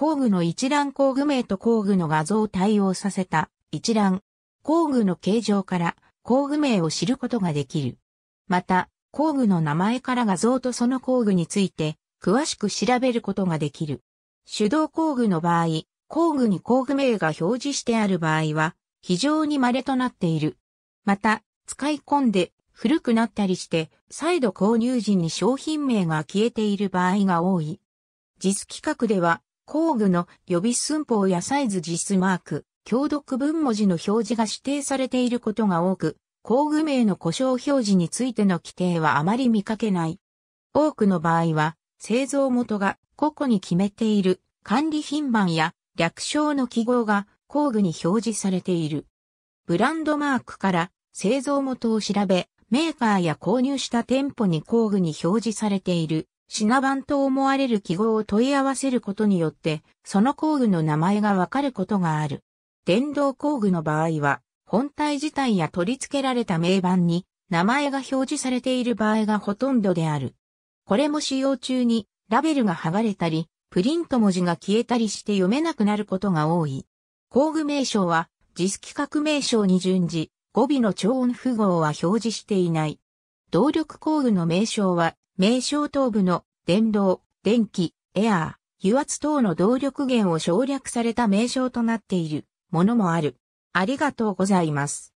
工具の一覧工具名と工具の画像を対応させた一覧、工具の形状から工具名を知ることができる。また、工具の名前から画像とその工具について詳しく調べることができる。手動工具の場合、工具に工具名が表示してある場合は非常に稀となっている。また、使い込んで古くなったりして再度購入時に商品名が消えている場合が多い。実企画では工具の予備寸法やサイズ実マーク、強読文文字の表示が指定されていることが多く、工具名の故障表示についての規定はあまり見かけない。多くの場合は、製造元が個々に決めている管理品番や略称の記号が工具に表示されている。ブランドマークから製造元を調べ、メーカーや購入した店舗に工具に表示されている品番と思われる記号を問い合わせることによって、その工具の名前がわかることがある。電動工具の場合は、本体自体や取り付けられた名板に、名前が表示されている場合がほとんどである。これも使用中に、ラベルが剥がれたり、プリント文字が消えたりして読めなくなることが多い。工具名称は、実規格名称に準じ、語尾の超音符号は表示していない。動力工具の名称は、名称頭部の電動、電気、エアー、油圧等の動力源を省略された名称となっているものもある。ありがとうございます。